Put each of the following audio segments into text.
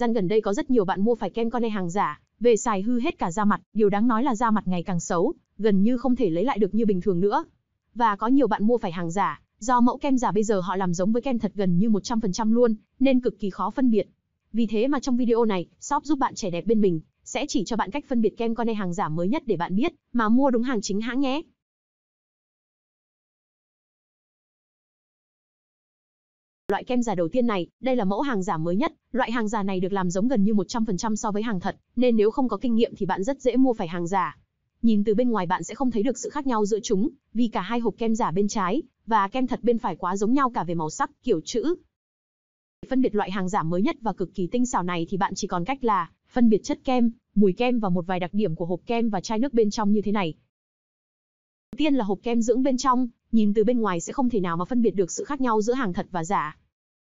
gian gần đây có rất nhiều bạn mua phải kem con e hàng giả, về xài hư hết cả da mặt, điều đáng nói là da mặt ngày càng xấu, gần như không thể lấy lại được như bình thường nữa. Và có nhiều bạn mua phải hàng giả, do mẫu kem giả bây giờ họ làm giống với kem thật gần như 100% luôn, nên cực kỳ khó phân biệt. Vì thế mà trong video này, shop giúp bạn trẻ đẹp bên mình sẽ chỉ cho bạn cách phân biệt kem con e hàng giả mới nhất để bạn biết mà mua đúng hàng chính hãng nhé. Loại kem giả đầu tiên này, đây là mẫu hàng giả mới nhất, loại hàng giả này được làm giống gần như 100% so với hàng thật, nên nếu không có kinh nghiệm thì bạn rất dễ mua phải hàng giả. Nhìn từ bên ngoài bạn sẽ không thấy được sự khác nhau giữa chúng, vì cả hai hộp kem giả bên trái và kem thật bên phải quá giống nhau cả về màu sắc, kiểu chữ. Để phân biệt loại hàng giả mới nhất và cực kỳ tinh xảo này thì bạn chỉ còn cách là phân biệt chất kem, mùi kem và một vài đặc điểm của hộp kem và chai nước bên trong như thế này. Đầu tiên là hộp kem dưỡng bên trong, nhìn từ bên ngoài sẽ không thể nào mà phân biệt được sự khác nhau giữa hàng thật và giả.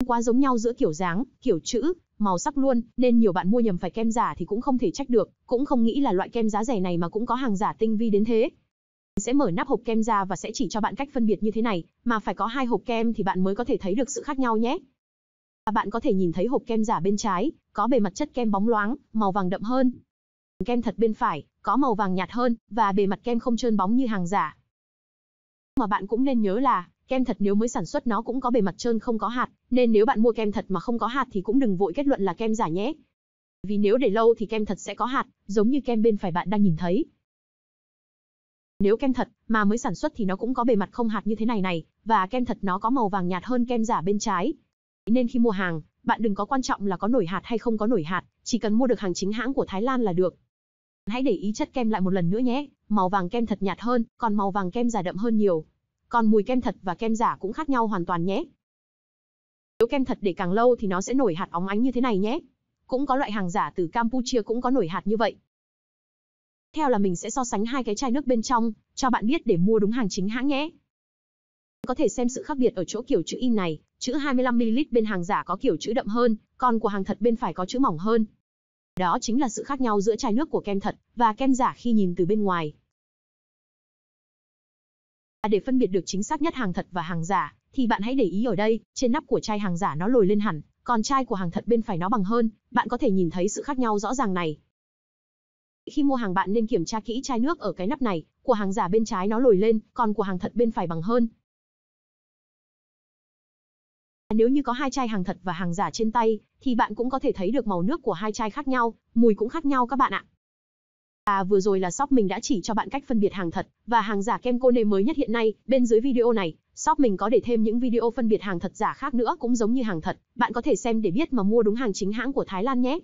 Quá giống nhau giữa kiểu dáng, kiểu chữ, màu sắc luôn, nên nhiều bạn mua nhầm phải kem giả thì cũng không thể trách được, cũng không nghĩ là loại kem giá rẻ này mà cũng có hàng giả tinh vi đến thế. Sẽ mở nắp hộp kem ra và sẽ chỉ cho bạn cách phân biệt như thế này, mà phải có hai hộp kem thì bạn mới có thể thấy được sự khác nhau nhé. Bạn có thể nhìn thấy hộp kem giả bên trái, có bề mặt chất kem bóng loáng, màu vàng đậm hơn. Kem thật bên phải, có màu vàng nhạt hơn, và bề mặt kem không trơn bóng như hàng giả mà bạn cũng nên nhớ là, kem thật nếu mới sản xuất nó cũng có bề mặt trơn không có hạt, nên nếu bạn mua kem thật mà không có hạt thì cũng đừng vội kết luận là kem giả nhé. Vì nếu để lâu thì kem thật sẽ có hạt, giống như kem bên phải bạn đang nhìn thấy. Nếu kem thật mà mới sản xuất thì nó cũng có bề mặt không hạt như thế này này, và kem thật nó có màu vàng nhạt hơn kem giả bên trái. Nên khi mua hàng, bạn đừng có quan trọng là có nổi hạt hay không có nổi hạt, chỉ cần mua được hàng chính hãng của Thái Lan là được. Hãy để ý chất kem lại một lần nữa nhé, màu vàng kem thật nhạt hơn, còn màu vàng kem giả đậm hơn nhiều. Còn mùi kem thật và kem giả cũng khác nhau hoàn toàn nhé. Nếu kem thật để càng lâu thì nó sẽ nổi hạt óng ánh như thế này nhé. Cũng có loại hàng giả từ Campuchia cũng có nổi hạt như vậy. Theo là mình sẽ so sánh hai cái chai nước bên trong, cho bạn biết để mua đúng hàng chính hãng nhé. Có thể xem sự khác biệt ở chỗ kiểu chữ in này, chữ 25ml bên hàng giả có kiểu chữ đậm hơn, còn của hàng thật bên phải có chữ mỏng hơn. Đó chính là sự khác nhau giữa chai nước của kem thật và kem giả khi nhìn từ bên ngoài. À, để phân biệt được chính xác nhất hàng thật và hàng giả, thì bạn hãy để ý ở đây, trên nắp của chai hàng giả nó lồi lên hẳn, còn chai của hàng thật bên phải nó bằng hơn, bạn có thể nhìn thấy sự khác nhau rõ ràng này. Khi mua hàng bạn nên kiểm tra kỹ chai nước ở cái nắp này, của hàng giả bên trái nó lồi lên, còn của hàng thật bên phải bằng hơn. À, nếu như có hai chai hàng thật và hàng giả trên tay, thì bạn cũng có thể thấy được màu nước của hai chai khác nhau, mùi cũng khác nhau các bạn ạ. À vừa rồi là shop mình đã chỉ cho bạn cách phân biệt hàng thật và hàng giả kem cô nê mới nhất hiện nay, bên dưới video này, shop mình có để thêm những video phân biệt hàng thật giả khác nữa cũng giống như hàng thật, bạn có thể xem để biết mà mua đúng hàng chính hãng của Thái Lan nhé.